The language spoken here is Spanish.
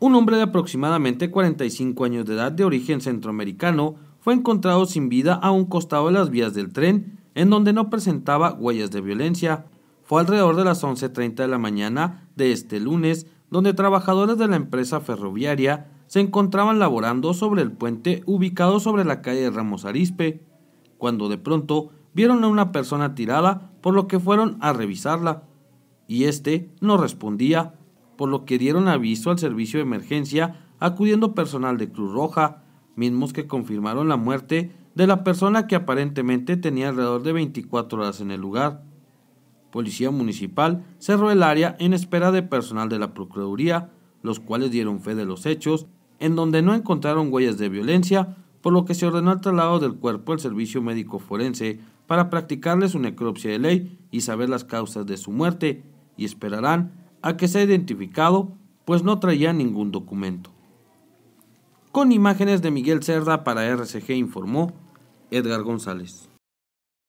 Un hombre de aproximadamente 45 años de edad de origen centroamericano fue encontrado sin vida a un costado de las vías del tren, en donde no presentaba huellas de violencia. Fue alrededor de las 11.30 de la mañana de este lunes, donde trabajadores de la empresa ferroviaria se encontraban laborando sobre el puente ubicado sobre la calle Ramos Arispe, cuando de pronto vieron a una persona tirada, por lo que fueron a revisarla, y éste no respondía por lo que dieron aviso al servicio de emergencia acudiendo personal de Cruz Roja, mismos que confirmaron la muerte de la persona que aparentemente tenía alrededor de 24 horas en el lugar. Policía Municipal cerró el área en espera de personal de la Procuraduría, los cuales dieron fe de los hechos, en donde no encontraron huellas de violencia, por lo que se ordenó el traslado del cuerpo al servicio médico forense para practicarle su necropsia de ley y saber las causas de su muerte, y esperarán a que se ha identificado, pues no traía ningún documento. Con imágenes de Miguel Cerda para RCG informó Edgar González.